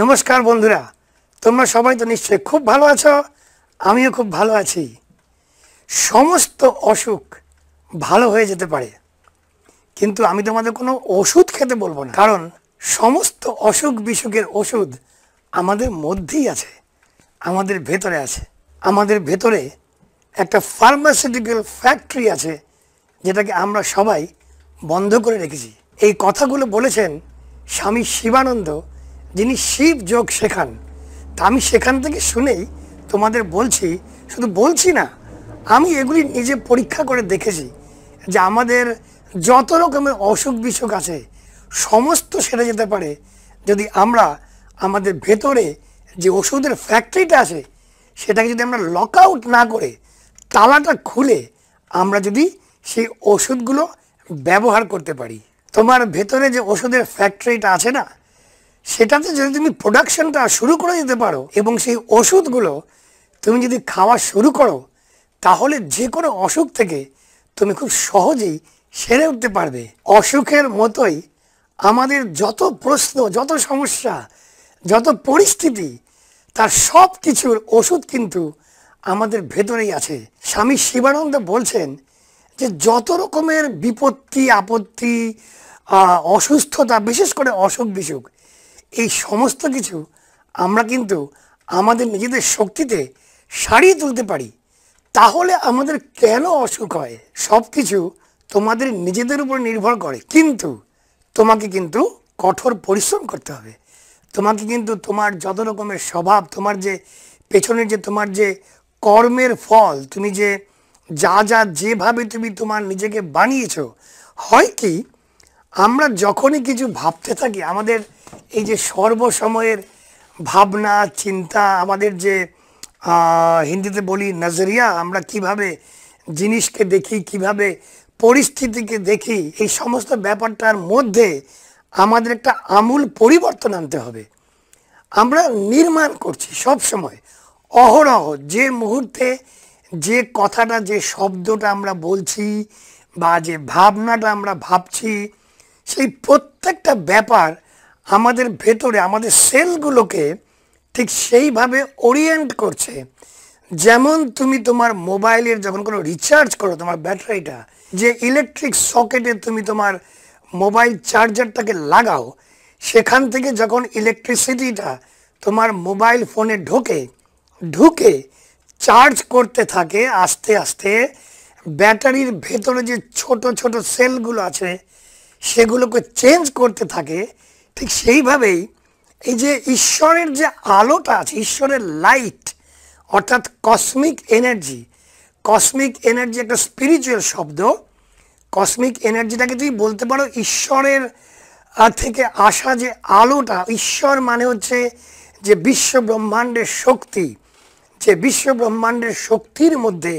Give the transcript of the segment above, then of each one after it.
নমস্কার বন্ধুরা তোমরা সবাই তো নিশ্চয়ই খুব ভালো আছো আমিও খুব ভালো আছি সমস্ত অসুখ ভালো হয়ে যেতে পারে কিন্তু আমি তোমাদের কোনো ওষুধ খেতে বলবো না কারণ সমস্ত অসুখ বিসুখের ওষুধ আমাদের মধ্যেই আছে আমাদের ভেতরে আছে আমাদের ভেতরে একটা ফার্মাসিউটিক্যাল ফ্যাক্টরি আছে যেটাকে আমরা সবাই বন্ধ করে রেখেছি এই কথাগুলো বলেছেন স্বামী শিবানন্দ যিনি শিব যোগ শেখান তা আমি সেখান থেকে শুনেই তোমাদের বলছি শুধু বলছি না আমি এগুলি নিজে পরীক্ষা করে দেখেছি যে আমাদের যত রকমের অসুখ বিসুখ আছে সমস্ত সেরে যেতে পারে যদি আমরা আমাদের ভেতরে যে ওষুধের ফ্যাক্টরিটা আছে সেটাকে যদি আমরা লক আউট না করে তালাটা খুলে আমরা যদি সেই ওষুধগুলো ব্যবহার করতে পারি তোমার ভেতরে যে ওষুধের ফ্যাক্টরিটা আছে না সেটাতে যদি তুমি প্রোডাকশনটা শুরু করে দিতে পারো এবং সেই ওষুধগুলো তুমি যদি খাওয়া শুরু করো তাহলে যে কোনো অসুখ থেকে তুমি খুব সহজেই সেরে উঠতে পারবে অসুখের মতোই আমাদের যত প্রশ্ন যত সমস্যা যত পরিস্থিতি তার সব কিছুর ওষুধ কিন্তু আমাদের ভেতরেই আছে স্বামী শিবানন্দ বলছেন যে যত রকমের বিপত্তি আপত্তি অসুস্থতা বিশেষ করে অসুখ বিসুখ এই সমস্ত কিছু আমরা কিন্তু আমাদের নিজেদের শক্তিতে সারিয়ে তুলতে পারি তাহলে আমাদের কেন অসুখ হয় সব কিছু তোমাদের নিজেদের উপর নির্ভর করে কিন্তু তোমাকে কিন্তু কঠোর পরিশ্রম করতে হবে তোমাকে কিন্তু তোমার যত রকমের স্বভাব তোমার যে পেছনের যে তোমার যে কর্মের ফল তুমি যে যা যা যেভাবে তুমি তোমার নিজেকে বানিয়েছ হয় কি আমরা যখনই কিছু ভাবতে থাকি আমাদের এই যে সর্বসময়ের ভাবনা চিন্তা আমাদের যে হিন্দিতে বলি নজরিয়া আমরা কিভাবে জিনিসকে দেখি কিভাবে পরিস্থিতিকে দেখি এই সমস্ত ব্যাপারটার মধ্যে আমাদের একটা আমূল পরিবর্তন আনতে হবে আমরা নির্মাণ করছি সব সময় অহরহ যে মুহূর্তে যে কথাটা যে শব্দটা আমরা বলছি বা যে ভাবনাটা আমরা ভাবছি সেই প্রত্যেকটা ব্যাপার আমাদের ভেতরে আমাদের সেলগুলোকে ঠিক সেইভাবে ওরিয়েন্ট করছে যেমন তুমি তোমার মোবাইলের যখন কোনো রিচার্জ করো তোমার ব্যাটারিটা যে ইলেকট্রিক সকেটে তুমি তোমার মোবাইল চার্জারটাকে লাগাও সেখান থেকে যখন ইলেকট্রিসিটিটা তোমার মোবাইল ফোনে ঢোকে ঢুকে চার্জ করতে থাকে আস্তে আস্তে ব্যাটারির ভেতরে যে ছোট ছোট সেলগুলো আছে সেগুলোকে চেঞ্জ করতে থাকে ঠিক সেইভাবেই এই যে ঈশ্বরের যে আলোটা আছে ঈশ্বরের লাইট অর্থাৎ কসমিক এনার্জি কসমিক এনার্জি একটা স্পিরিচুয়াল শব্দ কসমিক এনার্জিটাকে তুমি বলতে পারো ঈশ্বরের থেকে আসা যে আলোটা ঈশ্বর মানে হচ্ছে যে বিশ্ব ব্রহ্মাণ্ডের শক্তি যে বিশ্ব ব্রহ্মাণ্ডের শক্তির মধ্যে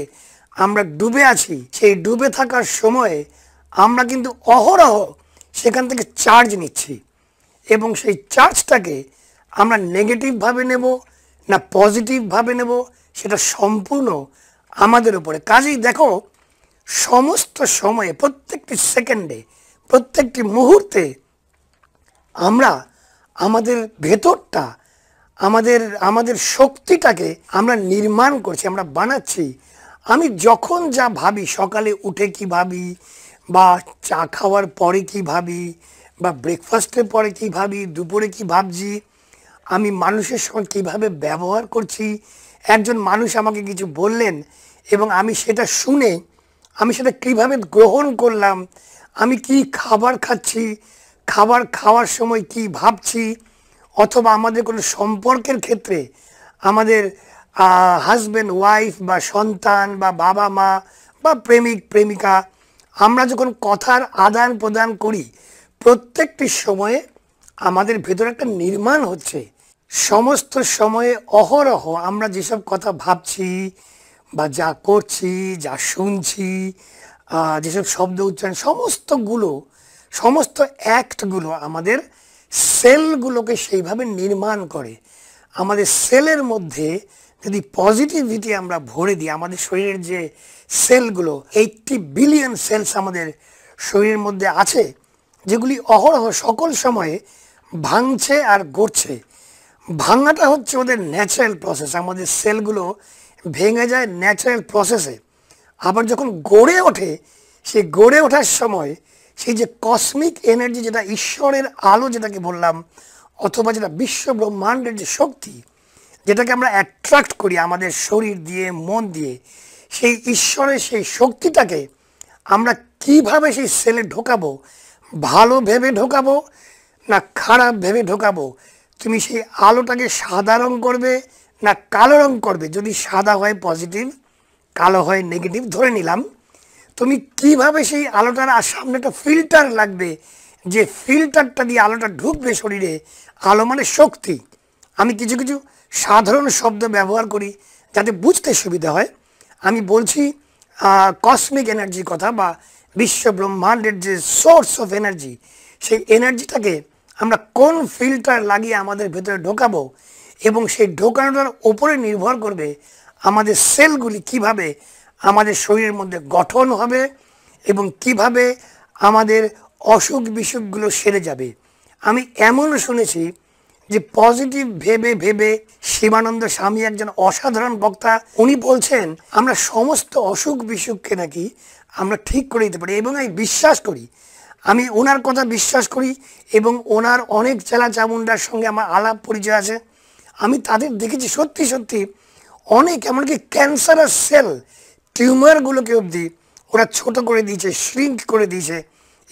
আমরা ডুবে আছি সেই ডুবে থাকার সময়ে আমরা কিন্তু অহরহ সেখান থেকে চার্জ নিচ্ছি এবং সেই চার্জটাকে আমরা নেগেটিভভাবে নেব না পজিটিভভাবে নেব সেটা সম্পূর্ণ আমাদের উপরে কাজেই দেখো সমস্ত সময়ে প্রত্যেকটি সেকেন্ডে প্রত্যেকটি মুহূর্তে আমরা আমাদের ভেতরটা আমাদের আমাদের শক্তিটাকে আমরা নির্মাণ করছি আমরা বানাচ্ছি আমি যখন যা ভাবি সকালে উঠে কি ভাবি বা চা খাওয়ার পরে কি ভাবি বা ব্রেকফাস্টের পরে কী ভাবি দুপুরে কী ভাবছি আমি মানুষের সঙ্গে কীভাবে ব্যবহার করছি একজন মানুষ আমাকে কিছু বললেন এবং আমি সেটা শুনে আমি সেটা কীভাবে গ্রহণ করলাম আমি কি খাবার খাচ্ছি খাবার খাওয়ার সময় কি ভাবছি অথবা আমাদের কোনো সম্পর্কের ক্ষেত্রে আমাদের হাজব্যান্ড ওয়াইফ বা সন্তান বা বাবা মা বা প্রেমিক প্রেমিকা আমরা যখন কথার আদান প্রদান করি প্রত্যেকটি সময়ে আমাদের ভেতরে একটা নির্মাণ হচ্ছে সমস্ত সময়ে অহরহ আমরা যেসব কথা ভাবছি বা যা করছি যা শুনছি যেসব শব্দ উচ্চারণ সমস্তগুলো সমস্ত অ্যাক্টগুলো আমাদের সেলগুলোকে সেইভাবে নির্মাণ করে আমাদের সেলের মধ্যে যদি পজিটিভিটি আমরা ভরে দিই আমাদের শরীরের যে সেলগুলো এইটটি বিলিয়ন সেলস আমাদের শরীরের মধ্যে আছে যেগুলি অহরহ সকল সময়ে ভাঙছে আর গড়ছে ভাঙাটা হচ্ছে ওদের ন্যাচারাল প্রসেস আমাদের সেলগুলো ভেঙে যায় ন্যাচারাল প্রসেসে আবার যখন গড়ে ওঠে সে গড়ে ওঠার সময় সেই যে কসমিক এনার্জি যেটা ঈশ্বরের আলো যেটাকে বললাম অথবা যেটা বিশ্ব ব্রহ্মাণ্ডের যে শক্তি যেটাকে আমরা অ্যাট্রাক্ট করি আমাদের শরীর দিয়ে মন দিয়ে সেই ঈশ্বরের সেই শক্তিটাকে আমরা কিভাবে সেই সেলে ঢোকাবো ভালো ভেবে ঢোকাবো না খারাপ ভেবে ঢোকাবো তুমি সেই আলোটাকে সাদা রং করবে না কালো রং করবে যদি সাদা হয় পজিটিভ কালো হয় নেগেটিভ ধরে নিলাম তুমি কিভাবে সেই আলোটার সামনে একটা ফিল্টার লাগবে যে ফিল্টারটা দিয়ে আলোটা ঢুকবে শরীরে আলো মানে শক্তি আমি কিছু কিছু সাধারণ শব্দ ব্যবহার করি যাতে বুঝতে সুবিধা হয় আমি বলছি কসমিক এনার্জির কথা বা বিশ্ব ব্রহ্মাণ্ডের যে সোর্স অফ এনার্জি সেই এনার্জিটাকে আমরা কোন ফিল্টার লাগিয়ে আমাদের ভেতরে ঢোকাবো এবং সেই ঢোকানোটার ওপরে নির্ভর করবে আমাদের সেলগুলি কিভাবে আমাদের শরীরের মধ্যে গঠন হবে এবং কিভাবে আমাদের অসুখ বিসুখগুলো সেরে যাবে আমি এমনও শুনেছি যে পজিটিভ ভেবে ভেবে শিবানন্দ স্বামী একজন অসাধারণ বক্তা উনি বলছেন আমরা সমস্ত অসুখ বিসুখকে নাকি আমরা ঠিক করে দিতে পারি এবং আমি বিশ্বাস করি আমি ওনার কথা বিশ্বাস করি এবং ওনার অনেক চেলা চামুন্ডার সঙ্গে আমার আলাপ পরিচয় আছে আমি তাদের দেখেছি সত্যি সত্যি অনেক এমনকি ক্যান্সারাস সেল টিউমারগুলোকে অবধি ওরা ছোট করে দিয়েছে শ্রিঙ্ক করে দিয়েছে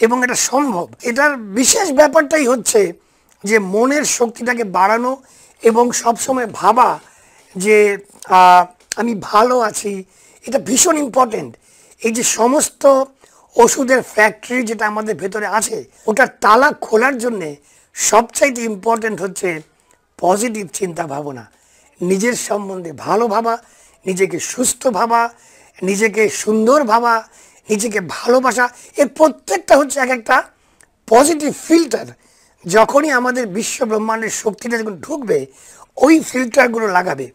এবং এটা সম্ভব এটার বিশেষ ব্যাপারটাই হচ্ছে যে মনের শক্তিটাকে বাড়ানো এবং সবসময় ভাবা যে আমি ভালো আছি এটা ভীষণ ইম্পর্টেন্ট এই যে সমস্ত ওষুধের ফ্যাক্টরি যেটা আমাদের ভেতরে আছে ওটার তালা খোলার জন্যে সবচাইতে ইম্পর্টেন্ট হচ্ছে পজিটিভ চিন্তা ভাবনা নিজের সম্বন্ধে ভালো ভাবা নিজেকে সুস্থ ভাবা নিজেকে সুন্দর ভাবা নিজেকে ভালোবাসা এর প্রত্যেকটা হচ্ছে এক একটা পজিটিভ ফিল্টার যখনই আমাদের বিশ্ব ব্রহ্মাণ্ডের শক্তিটা যখন ঢুকবে ওই ফিল্টারগুলো লাগাবে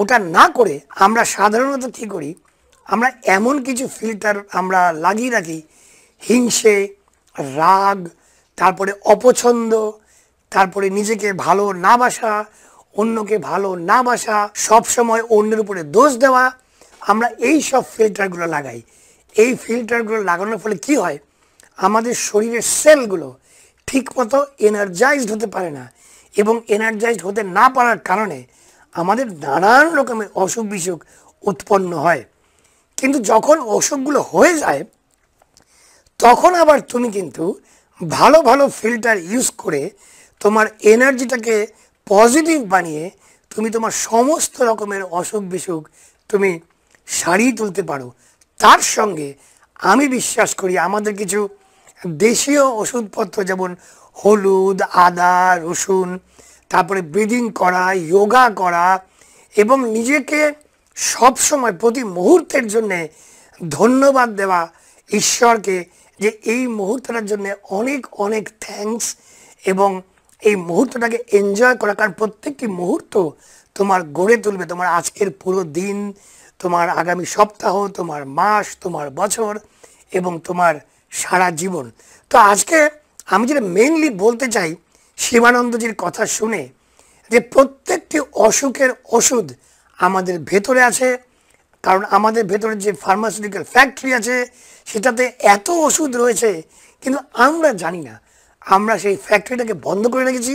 ওটা না করে আমরা সাধারণত কী করি আমরা এমন কিছু ফিল্টার আমরা লাগিয়ে রাখি হিংসে রাগ তারপরে অপছন্দ তারপরে নিজেকে ভালো না বাসা অন্যকে ভালো না বাসা সবসময় অন্যের উপরে দোষ দেওয়া আমরা এই সব ফিল্টারগুলো লাগাই এই ফিল্টারগুলো লাগানোর ফলে কি হয় আমাদের শরীরের সেলগুলো ঠিক মতো এনার্জাইজড হতে পারে না এবং এনার্জাইজড হতে না পারার কারণে আমাদের নানান রকমের অসুখ বিসুখ উৎপন্ন হয় কিন্তু যখন অসুখগুলো হয়ে যায় তখন আবার তুমি কিন্তু ভালো ভালো ফিল্টার ইউজ করে তোমার এনার্জিটাকে পজিটিভ বানিয়ে তুমি তোমার সমস্ত রকমের অসুখ বিসুখ তুমি সারিয়ে তুলতে পারো তার সঙ্গে আমি বিশ্বাস করি আমাদের কিছু দেশীয় ওষুধপত্র যেমন হলুদ আদা রসুন তারপরে ব্রিদিং করা যোগা করা এবং নিজেকে সব সময় প্রতি মুহূর্তের জন্যে ধন্যবাদ দেওয়া ঈশ্বরকে যে এই মুহূর্তটার জন্য অনেক অনেক থ্যাংকস এবং এই মুহূর্তটাকে এনজয় করা কারণ প্রত্যেকটি মুহূর্ত তোমার গড়ে তুলবে তোমার আজকের পুরো দিন তোমার আগামী সপ্তাহ তোমার মাস তোমার বছর এবং তোমার সারা জীবন তো আজকে আমি যেটা মেইনলি বলতে চাই শিবানন্দজির কথা শুনে যে প্রত্যেকটি অসুখের ওষুধ আমাদের ভেতরে আছে কারণ আমাদের ভেতরে যে ফার্মাসিউটিক্যাল ফ্যাক্টরি আছে সেটাতে এত ওষুধ রয়েছে কিন্তু আমরা জানি না আমরা সেই ফ্যাক্টরিটাকে বন্ধ করে রেখেছি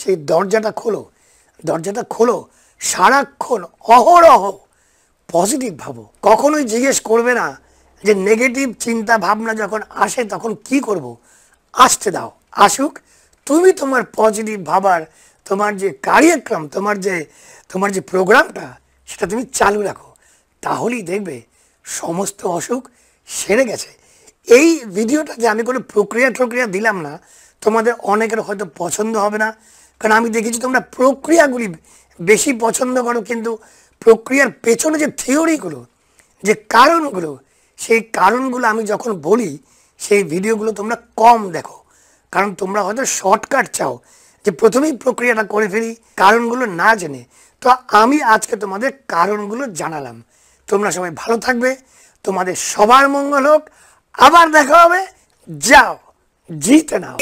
সেই দরজাটা খোলো দরজাটা খোলো সারাক্ষণ অহরহ পজিটিভ ভাবো কখনোই জিজ্ঞেস করবে না যে নেগেটিভ চিন্তা ভাবনা যখন আসে তখন কি করব। আসতে দাও আসুক তুমি তোমার পজিটিভ ভাবার তোমার যে কার্যক্রম তোমার যে তোমার যে প্রোগ্রামটা সেটা তুমি চালু রাখো তাহলেই দেখবে সমস্ত অসুখ সেরে গেছে এই ভিডিওটা যে আমি কোনো প্রক্রিয়া টক্রিয়া দিলাম না তোমাদের অনেকের হয়তো পছন্দ হবে না কারণ আমি দেখেছি তোমরা প্রক্রিয়াগুলি বেশি পছন্দ করো কিন্তু প্রক্রিয়ার পেছনে যে থিওরিগুলো যে কারণগুলো সেই কারণগুলো আমি যখন বলি সেই ভিডিওগুলো তোমরা কম দেখো কারণ তোমরা হয়তো শর্টকাট চাও যে প্রথমেই প্রক্রিয়াটা করে ফেলি কারণগুলো না জেনে তো আমি আজকে তোমাদের কারণগুলো জানালাম তোমরা সবাই ভালো থাকবে তোমাদের সবার মঙ্গল হোক আবার দেখা হবে যাও জিতে নাও